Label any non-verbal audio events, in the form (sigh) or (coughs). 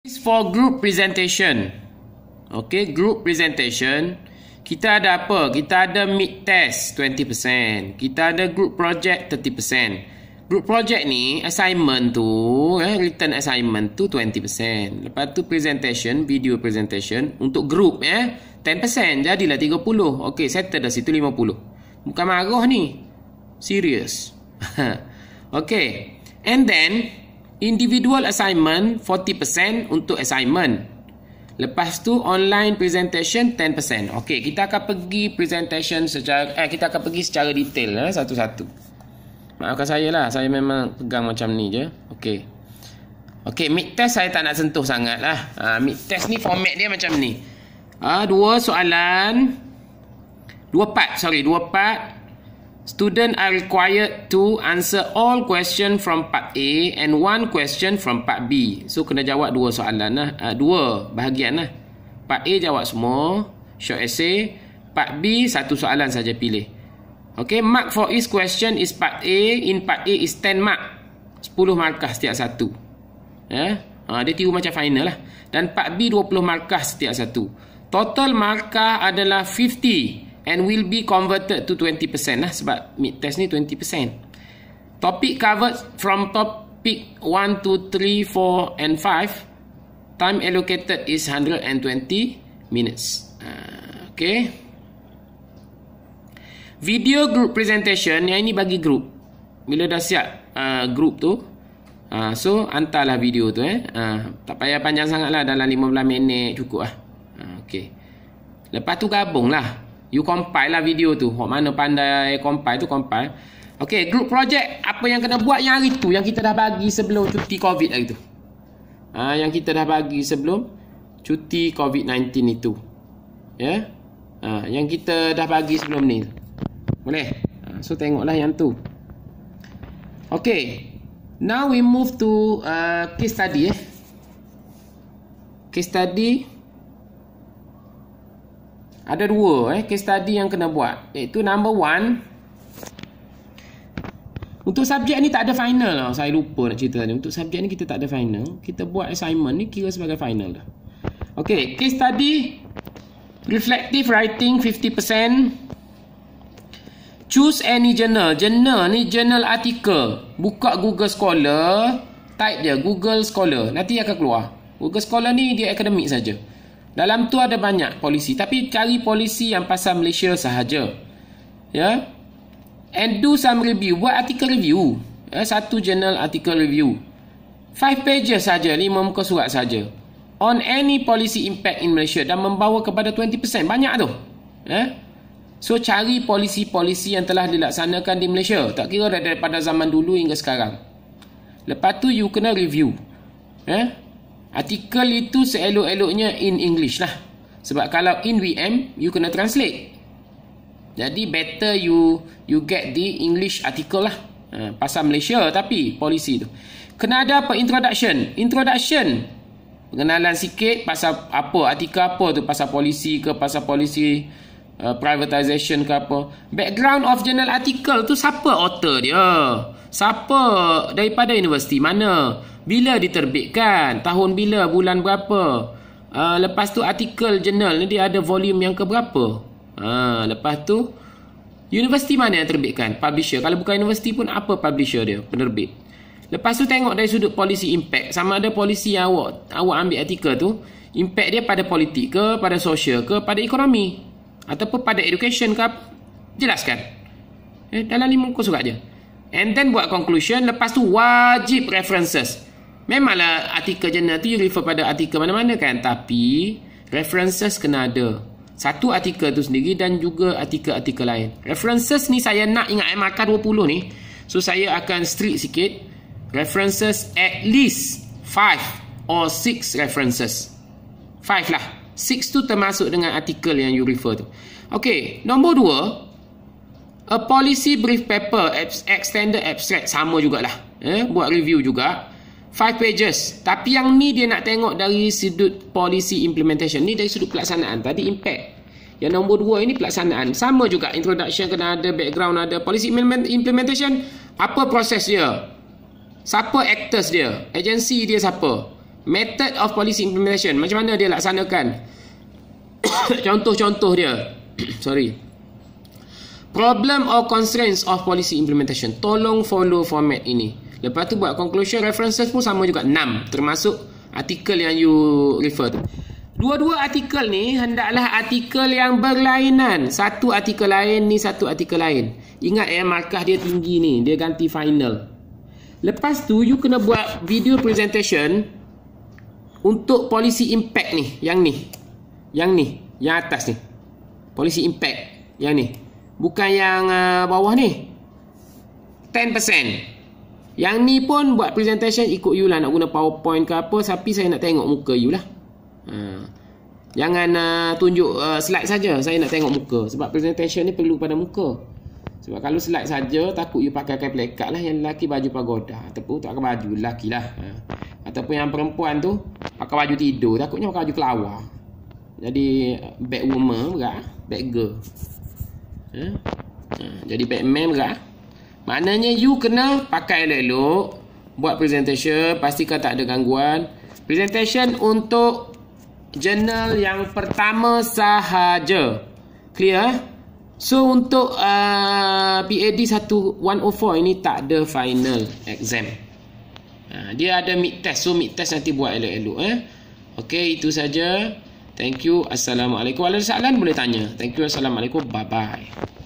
is for group presentation. Okay, group presentation. Kita ada apa? Kita ada mid test 20%. Kita ada group project 30%. Group project ni, assignment tu, eh, written assignment tu 20%. Lepas tu presentation, video presentation untuk group ya, eh, 10%. Jadilah 30. Okay, settle dah situ 50. Bukan marah ni. serious. (laughs) okay. And then, Individual assignment 40% untuk assignment. Lepas tu online presentation 10%. Okey, kita akan pergi presentation secara eh kita akan pergi secara detail eh satu-satu. Maafkan saya lah, saya memang pegang macam ni je. Okey. Okey, mid test saya tak nak sentuh sangat lah. Ha, mid test ni format dia macam ni. Ha, dua soalan. Dua part, sorry. Dua part. Student are required to answer all question from part A and one question from part B. So kena jawab dua soalan lah. Uh, dua bahagian lah. Part A jawab semua. Short essay. Part B satu soalan saja pilih. Okay. Mark for each question is part A. In part A is 10 mark. 10 markah setiap satu. Yeah. Ya? Ha, dia tiru macam final lah. Dan part B 20 markah setiap satu. Total markah adalah 50 and will be converted to 20% lah sebab mid test ni 20%. Topic covered from topic 1, to 3, 4 and 5, time allocated is 120 minutes. Uh, okay. Video group presentation, yang ini bagi group. Bila dah siap uh, group tu, uh, so hantarlah video tu eh. Uh, tak payah panjang sangat lah, dalam 15 minit cukup lah. Uh, okay. Lepas tu gabung lah. You compile lah video tu. Hok mana pandai compile tu compile. Okay, group project. Apa yang kena buat yang hari tu? Yang kita dah bagi sebelum cuti COVID hari tu. Ha, yang kita dah bagi sebelum cuti COVID-19 itu. Ya? Yeah? Ha, yang kita dah bagi sebelum ni. Boleh? Ha, so, tengoklah yang tu. Okay. Now we move to uh, case study. Eh? Case study. Case study ada dua eh case study yang kena buat iaitu number one untuk subjek ni tak ada final lah. saya lupa nak cerita ni untuk subjek ni kita tak ada final kita buat assignment ni kira sebagai final lah ok case study reflective writing 50% choose any journal journal ni journal article buka google scholar type dia google scholar nanti akan keluar google scholar ni dia akademik saja. Dalam tu ada banyak polisi. Tapi cari polisi yang pasal Malaysia sahaja. Ya. And do some review. Buat artikel review. Ya, satu journal artikel review. Five pages saja, lima muka surat saja. On any policy impact in Malaysia dan membawa kepada 20%. Banyak tu. Ya. So cari polisi-polisi yang telah dilaksanakan di Malaysia. Tak kira daripada zaman dulu hingga sekarang. Lepas tu you kena review. Ya. Artikel itu seelok-eloknya in English lah. Sebab kalau in VM, you kena translate. Jadi better you you get the English article lah. Uh, pasal Malaysia tapi polisi tu. Kena ada apa introduction? Introduction. Pengenalan sikit pasal apa, artikel apa tu pasal polisi ke pasal polisi uh, privatization ke apa. Background of journal article tu siapa author dia? Uh, Siapa daripada universiti mana? Bila diterbitkan? Tahun bila? Bulan berapa? Uh, lepas tu artikel jurnal ni dia ada volume yang keberapa? Uh, lepas tu universiti mana yang terbitkan? Publisher. Kalau bukan universiti pun apa publisher dia? Penerbit. Lepas tu tengok dari sudut polisi impact. Sama ada polisi yang awak, awak ambil artikel tu. Impact dia pada politik ke? Pada sosial ke? Pada ekonomi? Ataupun pada education ke? Jelaskan. Eh, dalam lima muka surat je. And then buat conclusion Lepas tu wajib references Memanglah artikel jurnal tu You refer pada artikel mana-mana kan Tapi references kena ada Satu artikel tu sendiri Dan juga artikel-artikel lain References ni saya nak ingat eh, MRK 20 ni So saya akan strict sikit References at least 5 or 6 references 5 lah 6 tu termasuk dengan artikel yang you refer tu Okay, nombor 2 A policy brief paper extended abstract sama jugalah. Eh, buat review juga. Five pages. Tapi yang ni dia nak tengok dari sudut policy implementation. Ni dari sudut pelaksanaan. Tadi impact. Yang nombor dua ini pelaksanaan. Sama juga introduction kena ada, background ada. Policy implementation, apa proses dia? Siapa actors dia? Agency dia siapa? Method of policy implementation, macam mana dia laksanakan? (coughs) Contoh-contoh dia. (coughs) Sorry. Problem or constraints of policy implementation. Tolong follow format ini. Lepas tu buat conclusion references pun sama juga. 6. Termasuk artikel yang you refer tu. Dua-dua artikel ni hendaklah artikel yang berlainan. Satu artikel lain ni satu artikel lain. Ingat eh markah dia tinggi ni. Dia ganti final. Lepas tu you kena buat video presentation untuk policy impact ni. Yang ni. Yang ni. Yang atas ni. Policy impact. Yang ni. Bukan yang uh, bawah ni 10% Yang ni pun buat presentation ikut you lah Nak guna powerpoint ke apa Tapi saya nak tengok muka you lah uh, Jangan uh, tunjuk uh, slide saja. Saya nak tengok muka Sebab presentation ni perlu pada muka Sebab kalau slide saja Takut you pakai kain pelekat lah Yang lelaki baju pagoda Ataupun tak pakai baju lelaki lah uh, Ataupun yang perempuan tu Pakai baju tidur Takutnya pakai baju kelawar Jadi uh, bad woman berat Bad girl Ha? Ha, jadi Batman juga Maknanya you kena pakai elok-elok Buat presentation Pastikan tak ada gangguan Presentation untuk Journal yang pertama sahaja Clear? Eh? So untuk uh, PAD 104 ini tak ada final exam ha, Dia ada mid test So mid test nanti buat elok-elok eh? Okay itu saja. Thank you. Assalamualaikum. Ada soalan Boleh tanya. Thank you. Assalamualaikum. Bye-bye.